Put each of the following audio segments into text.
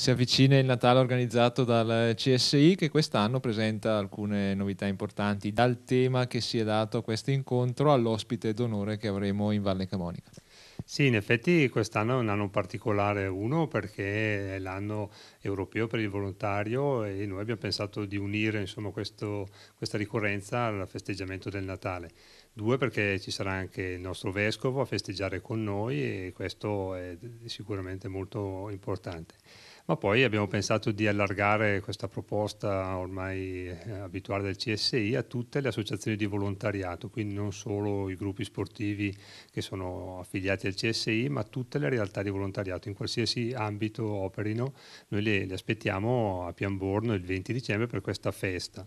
Si avvicina il Natale organizzato dal CSI che quest'anno presenta alcune novità importanti, dal tema che si è dato a questo incontro all'ospite d'onore che avremo in Valle Camonica. Sì, in effetti quest'anno è un anno particolare, uno perché è l'anno europeo per il volontario e noi abbiamo pensato di unire insomma, questo, questa ricorrenza al festeggiamento del Natale. Due perché ci sarà anche il nostro vescovo a festeggiare con noi e questo è sicuramente molto importante. Ma poi abbiamo pensato di allargare questa proposta ormai eh, abituale del CSI a tutte le associazioni di volontariato, quindi non solo i gruppi sportivi che sono affiliati al CSI, ma tutte le realtà di volontariato in qualsiasi ambito operino. Noi le, le aspettiamo a Piamborno il 20 dicembre per questa festa.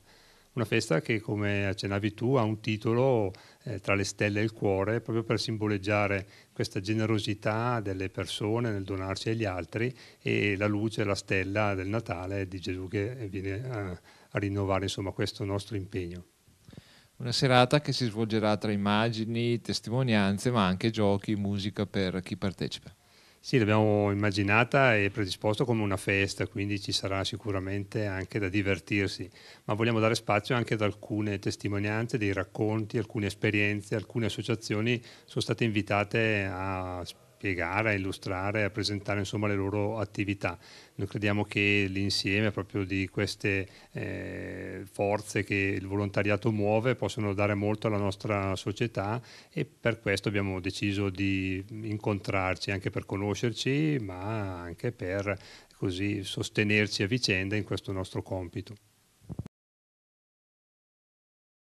Una festa che, come accennavi tu, ha un titolo eh, tra le stelle e il cuore, proprio per simboleggiare questa generosità delle persone nel donarsi agli altri e la luce, la stella del Natale di Gesù che viene a, a rinnovare insomma, questo nostro impegno. Una serata che si svolgerà tra immagini, testimonianze, ma anche giochi, musica per chi partecipa. Sì, l'abbiamo immaginata e predisposta come una festa, quindi ci sarà sicuramente anche da divertirsi, ma vogliamo dare spazio anche ad alcune testimonianze, dei racconti, alcune esperienze, alcune associazioni sono state invitate a spiegare, a illustrare, a presentare insomma, le loro attività. Noi crediamo che l'insieme proprio di queste eh, forze che il volontariato muove possano dare molto alla nostra società e per questo abbiamo deciso di incontrarci anche per conoscerci ma anche per così sostenerci a vicenda in questo nostro compito.